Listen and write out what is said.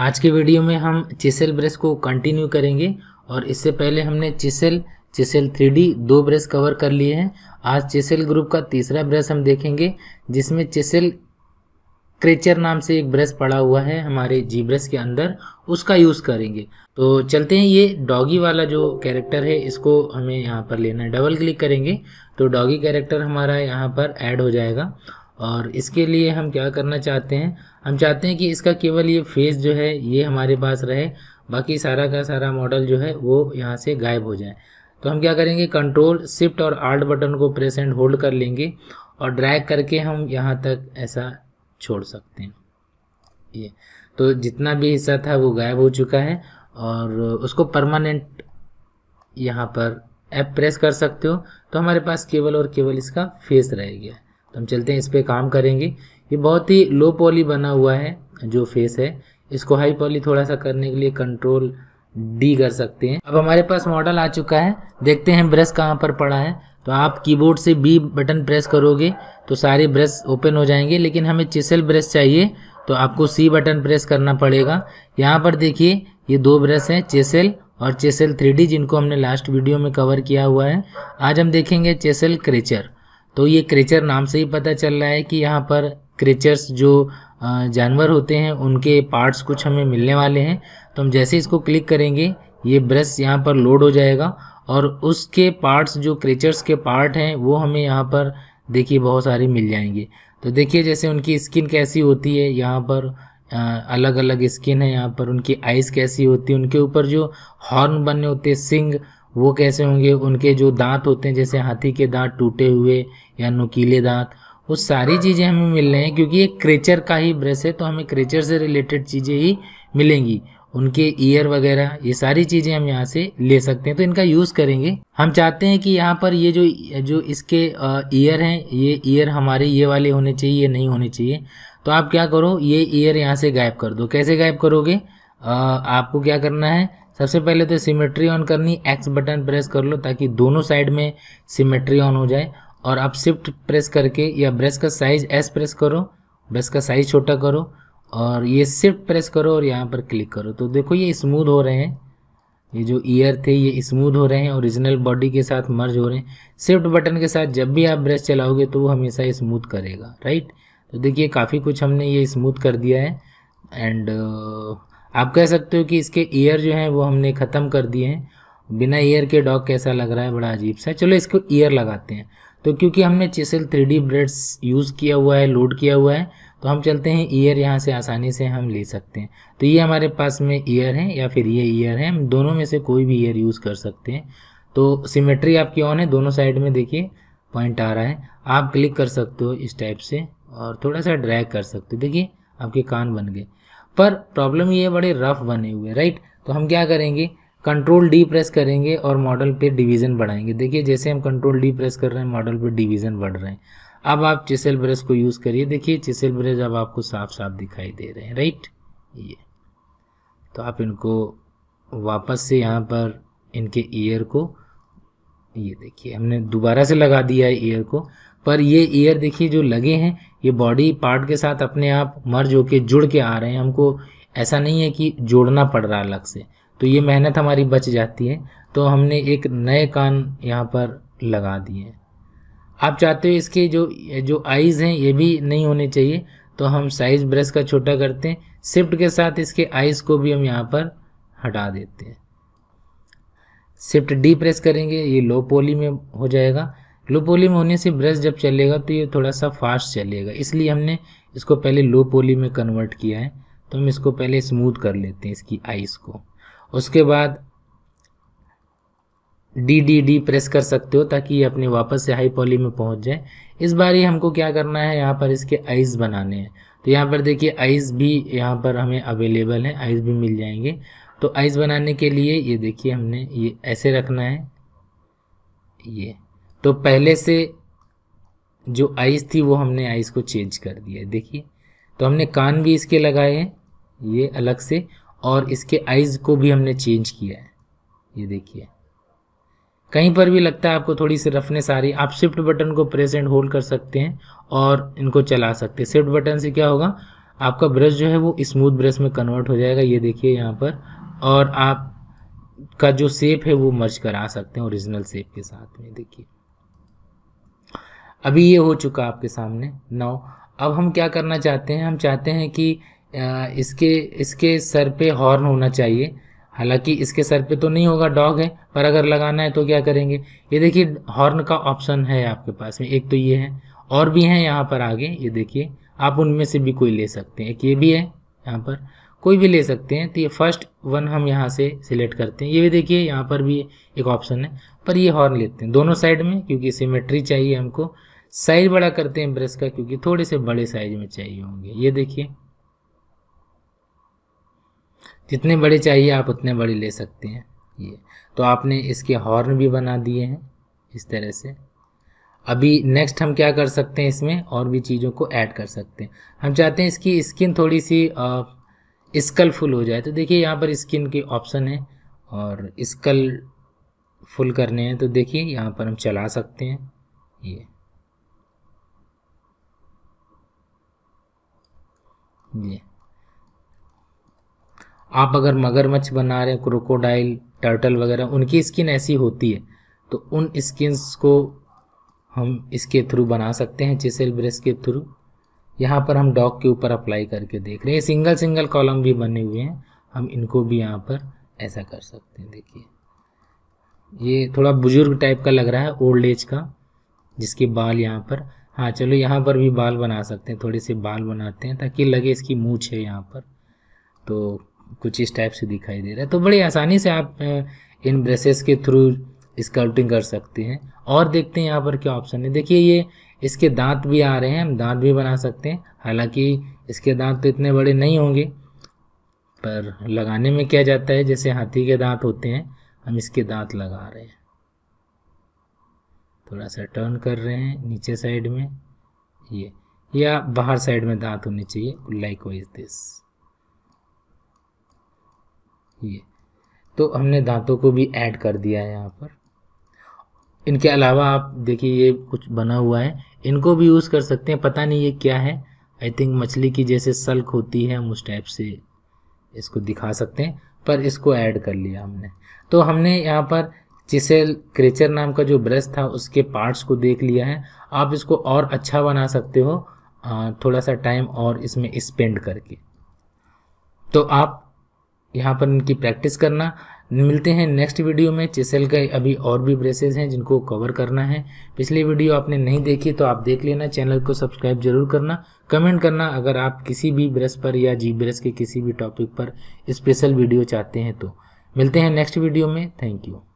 आज के वीडियो में हम चिसेल ब्रश को कंटिन्यू करेंगे और इससे पहले हमने चिसेल चिसेल 3D दो ब्रश कवर कर लिए हैं आज चिसेल ग्रुप का तीसरा ब्रश हम देखेंगे जिसमें चिसेल क्रेचर नाम से एक ब्रश पड़ा हुआ है हमारे जी ब्रश के अंदर उसका यूज़ करेंगे तो चलते हैं ये डॉगी वाला जो कैरेक्टर है इसको हमें यहाँ पर लेना है डबल क्लिक करेंगे तो डॉगी कैरेक्टर हमारा यहाँ पर ऐड हो जाएगा और इसके लिए हम क्या करना चाहते हैं हम चाहते हैं कि इसका केवल ये फेस जो है ये हमारे पास रहे बाकी सारा का सारा मॉडल जो है वो यहाँ से गायब हो जाए तो हम क्या करेंगे कंट्रोल शिफ्ट और आर्ट बटन को प्रेस एंड होल्ड कर लेंगे और ड्रैग करके हम यहाँ तक ऐसा छोड़ सकते हैं ये तो जितना भी हिस्सा था वो गायब हो चुका है और उसको परमानेंट यहाँ पर ऐप प्रेस कर सकते हो तो हमारे पास केवल और केवल इसका फेस रह गया तो हम चलते हैं इस पर काम करेंगे ये बहुत ही लो पॉली बना हुआ है जो फेस है इसको हाई पॉली थोड़ा सा करने के लिए कंट्रोल डी कर सकते हैं अब हमारे पास मॉडल आ चुका है देखते हैं ब्रश कहाँ पर पड़ा है तो आप कीबोर्ड से बी बटन प्रेस करोगे तो सारे ब्रश ओपन हो जाएंगे लेकिन हमें चिसल ब्रश चाहिए तो आपको सी बटन प्रेस करना पड़ेगा यहाँ पर देखिए ये दो ब्रश हैं चेसेल और चेसेल थ्री जिनको हमने लास्ट वीडियो में कवर किया हुआ है आज हम देखेंगे चेसेल क्रेचर तो ये क्रेचर नाम से ही पता चल रहा है कि यहाँ पर क्रिएचर्स जो जानवर होते हैं उनके पार्ट्स कुछ हमें मिलने वाले हैं तो हम जैसे इसको क्लिक करेंगे ये ब्रश यहाँ पर लोड हो जाएगा और उसके पार्ट्स जो क्रिएचर्स के पार्ट हैं वो हमें यहाँ पर देखिए बहुत सारे मिल जाएंगे तो देखिए जैसे उनकी स्किन कैसी होती है यहाँ पर आ, अलग अलग स्किन है यहाँ पर उनकी आइज़ कैसी होती है उनके ऊपर जो हॉर्न बने होते हैं सिंग वो कैसे होंगे उनके जो दांत होते हैं जैसे हाथी के दांत टूटे हुए या नुकीले दांत वो सारी हाँ। चीज़ें हमें मिल रही हैं क्योंकि ये क्रेचर का ही ब्रश है तो हमें क्रेचर से रिलेटेड चीज़ें ही मिलेंगी उनके ईयर वगैरह ये सारी चीज़ें हम यहाँ से ले सकते हैं तो इनका यूज़ करेंगे हम चाहते हैं कि यहाँ पर ये जो जो इसके ईयर हैं ये ईयर हमारे ये वाले होने चाहिए ये नहीं होने चाहिए तो आप क्या करो ये ईयर यहाँ से गायब कर दो कैसे गायब करोगे आ, आपको क्या करना है सबसे पहले तो सिमेट्री ऑन करनी एक्स बटन प्रेस कर लो ताकि दोनों साइड में सिमेट्री ऑन हो जाए और आप शिफ्ट प्रेस करके या ब्रश का साइज एस प्रेस करो ब्रश का साइज छोटा करो और ये शिफ्ट प्रेस करो और यहाँ पर क्लिक करो तो देखो ये स्मूथ हो रहे हैं ये जो ईयर थे ये स्मूथ हो रहे हैं ओरिजिनल बॉडी के साथ मर्ज हो रहे हैं शिफ्ट बटन के साथ जब भी आप ब्रश चलाओगे तो वो हमेशा स्मूथ करेगा राइट तो देखिए काफ़ी कुछ हमने ये स्मूथ कर दिया है एंड आप कह सकते हो कि इसके ईयर जो हैं वो हमने ख़त्म कर दिए हैं बिना ईयर के डॉग कैसा लग रहा है बड़ा अजीब सा चलो इसको ईयर लगाते हैं तो क्योंकि हमने chisel three D brushes use किया हुआ है लोड किया हुआ है तो हम चलते हैं ईयर यहाँ से आसानी से हम ले सकते हैं तो ये हमारे पास में ईयर है या फिर ये ईयर है हम दोनों में से कोई भी ईयर यूज़ कर सकते हैं तो सिमेट्री आपकी ऑन है दोनों साइड में देखिए पॉइंट आ रहा है आप क्लिक कर सकते हो इस टाइप से और थोड़ा सा ड्रैग कर सकते हो देखिए आपके कान बन गए पर प्रॉब्लम ये बड़े रफ बने हुए राइट तो हम क्या करेंगे कंट्रोल डी प्रेस करेंगे और मॉडल पे डिवीज़न बढ़ाएंगे देखिए जैसे हम कंट्रोल डी प्रेस कर रहे हैं मॉडल पे डिवीज़न बढ़ रहे हैं अब आप चिसेल ब्रश को यूज़ करिए देखिए चिसेल ब्रश अब आपको साफ साफ दिखाई दे रहे हैं राइट ये तो आप इनको वापस से यहाँ पर इनके ईयर को ये देखिए हमने दोबारा से लगा दिया है ईयर को पर ये ईयर देखिए जो लगे हैं ये बॉडी पार्ट के साथ अपने आप मर्ज होके जुड़ के आ रहे हैं हमको ऐसा नहीं है कि जोड़ना पड़ रहा अलग से तो ये मेहनत हमारी बच जाती है तो हमने एक नए कान यहाँ पर लगा दिए आप चाहते हो इसके जो जो आइज़ हैं ये भी नहीं होने चाहिए तो हम साइज़ ब्रश का छोटा करते हैं शिफ्ट के साथ इसके आइज़ को भी हम यहाँ पर हटा देते हैं शिफ्ट डी प्रेस करेंगे ये लो पोली में हो जाएगा लो पोली में होने से ब्रश जब चलेगा तो ये थोड़ा सा फास्ट चलेगा इसलिए हमने इसको पहले लो पोली में कन्वर्ट किया है तो हम इसको पहले स्मूथ कर लेते हैं इसकी आइस को उसके बाद डी डी डी प्रेस कर सकते हो ताकि ये अपने वापस से हाई पॉली में पहुंच जाए इस बार ही हमको क्या करना है यहाँ पर इसके आइस बनाने हैं तो यहाँ पर देखिए आइस भी यहाँ पर हमें अवेलेबल है आइस भी मिल जाएंगे तो आइस बनाने के लिए ये देखिए हमने ये ऐसे रखना है ये तो पहले से जो आइस थी वो हमने आइस को चेंज कर दिया है देखिए तो हमने कान भी इसके लगाए हैं ये अलग से और इसके आइज़ को भी हमने चेंज किया है ये देखिए कहीं पर भी लगता है आपको थोड़ी सी रफनेस आ रही आप शिफ्ट बटन को प्रेस एंड होल्ड कर सकते हैं और इनको चला सकते हैं शिफ्ट बटन से क्या होगा आपका ब्रश जो है वो स्मूथ ब्रश में कन्वर्ट हो जाएगा ये देखिए यहाँ पर और आप का जो सेप है वो मर्ज करा सकते हैं ओरिजिनल सेप के साथ में देखिए अभी ये हो चुका आपके सामने नौ अब हम क्या करना चाहते हैं हम चाहते हैं कि इसके इसके सर पे हॉर्न होना चाहिए हालांकि इसके सर पे तो नहीं होगा डॉग है पर अगर लगाना है तो क्या करेंगे ये देखिए हॉर्न का ऑप्शन है आपके पास में एक तो ये है और भी हैं यहाँ पर आगे ये देखिए आप उनमें से भी कोई ले सकते हैं एक ये भी है यहाँ पर कोई भी ले सकते हैं तो ये फर्स्ट वन हम यहाँ से सिलेक्ट करते हैं ये भी देखिए यहाँ पर भी एक ऑप्शन है पर ये हॉर्न लेते हैं दोनों साइड में क्योंकि सिमेट्री चाहिए हमको साइज बड़ा करते हैं ब्रश का क्योंकि थोड़े से बड़े साइज में चाहिए होंगे ये देखिए जितने बड़े चाहिए आप उतने बड़े ले सकते हैं ये तो आपने इसके हॉर्न भी बना दिए हैं इस तरह से अभी नेक्स्ट हम क्या कर सकते हैं इसमें और भी चीज़ों को ऐड कर सकते हैं हम चाहते हैं इसकी स्किन थोड़ी सी स्कल फुल हो जाए तो देखिए यहाँ पर स्किन के ऑप्शन है और स्कल फुल करने हैं तो देखिए यहाँ पर हम चला सकते हैं ये ये आप अगर मगरमच्छ बना रहे हैं क्रोकोडाइल टर्टल वगैरह उनकी स्किन ऐसी होती है तो उन स्किन्स को हम इसके थ्रू बना सकते हैं चिसेल ब्रश के थ्रू यहाँ पर हम डॉग के ऊपर अप्लाई करके देख रहे हैं सिंगल सिंगल कॉलम भी बने हुए हैं हम इनको भी यहाँ पर ऐसा कर सकते हैं देखिए ये थोड़ा बुजुर्ग टाइप का लग रहा है ओल्ड एज का जिसके बाल यहाँ पर हाँ चलो यहाँ पर भी बाल बना सकते हैं थोड़े से बाल बनाते हैं ताकि लगे इसकी मूछ है यहाँ पर तो कुछ इस टाइप से दिखाई दे रहा है तो बड़ी आसानी से आप इन ब्रशेस के थ्रू स्कल्टिंग कर सकते हैं और देखते हैं यहाँ पर क्या ऑप्शन है देखिए ये इसके दांत भी आ रहे हैं हम दांत भी बना सकते हैं हालांकि इसके दांत तो इतने बड़े नहीं होंगे पर लगाने में क्या जाता है जैसे हाथी के दांत होते हैं हम इसके दांत लगा रहे हैं थोड़ा सा टर्न कर रहे हैं नीचे साइड में ये या बाहर साइड में दांत होने चाहिए लाइक वाइज दिस ये तो हमने दांतों को भी ऐड कर दिया है यहाँ पर इनके अलावा आप देखिए ये कुछ बना हुआ है इनको भी यूज़ कर सकते हैं पता नहीं ये क्या है आई थिंक मछली की जैसे सल्क होती है हम उस टाइप से इसको दिखा सकते हैं पर इसको ऐड कर लिया हमने तो हमने यहाँ पर चिसेल क्रेचर नाम का जो ब्रश था उसके पार्ट्स को देख लिया है आप इसको और अच्छा बना सकते हो थोड़ा सा टाइम और इसमें स्पेंड करके तो आप यहाँ पर इनकी प्रैक्टिस करना मिलते हैं नेक्स्ट वीडियो में चेसल के अभी और भी ब्रेसेस हैं जिनको कवर करना है पिछली वीडियो आपने नहीं देखी तो आप देख लेना चैनल को सब्सक्राइब जरूर करना कमेंट करना अगर आप किसी भी ब्रेस पर या जी ब्रेस के किसी भी टॉपिक पर स्पेशल वीडियो चाहते हैं तो मिलते हैं नेक्स्ट वीडियो में थैंक यू